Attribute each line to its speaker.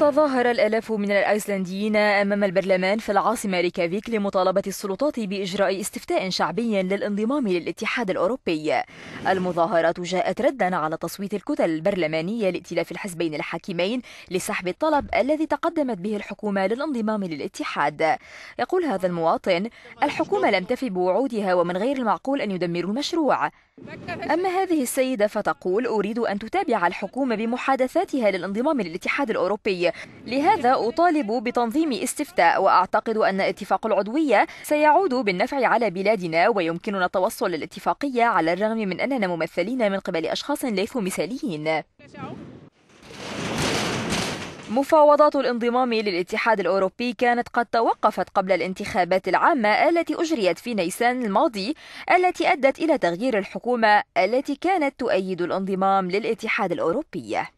Speaker 1: تظاهر الآلاف من الأيسلنديين أمام البرلمان في العاصمة ريكافيك لمطالبة السلطات بإجراء استفتاء شعبي للانضمام للاتحاد الأوروبي المظاهرات جاءت ردا على تصويت الكتل البرلمانية لائتلاف الحزبين الحاكمين لسحب الطلب الذي تقدمت به الحكومة للانضمام للاتحاد يقول هذا المواطن الحكومة لم تفي بوعودها ومن غير المعقول أن يدمروا المشروع أما هذه السيدة فتقول أريد أن تتابع الحكومة بمحادثاتها للانضمام للاتحاد الأوروبي لهذا أطالب بتنظيم استفتاء وأعتقد أن اتفاق العضوية سيعود بالنفع على بلادنا ويمكننا التوصل للاتفاقية على الرغم من أننا ممثلين من قبل أشخاص ليسوا مثاليين مفاوضات الانضمام للاتحاد الأوروبي كانت قد توقفت قبل الانتخابات العامة التي أجريت في نيسان الماضي التي أدت إلى تغيير الحكومة التي كانت تؤيد الانضمام للاتحاد الأوروبي